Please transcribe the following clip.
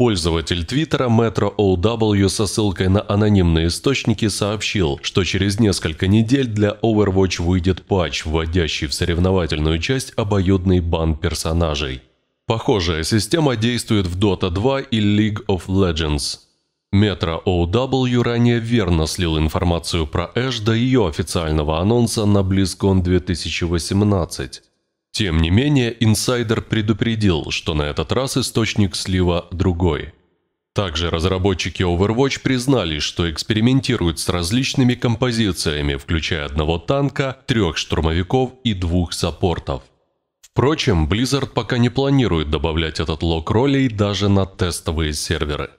Пользователь Твиттера Metro OW со ссылкой на анонимные источники сообщил, что через несколько недель для Overwatch выйдет патч, вводящий в соревновательную часть обоюдный бан персонажей. Похожая система действует в Dota 2 и League of Legends. Metro OW ранее верно слил информацию про Эш до ее официального анонса на BlizzCon 2018. Тем не менее, инсайдер предупредил, что на этот раз источник слива другой. Также разработчики Overwatch признали, что экспериментируют с различными композициями, включая одного танка, трех штурмовиков и двух саппортов. Впрочем, Blizzard пока не планирует добавлять этот лог ролей даже на тестовые серверы.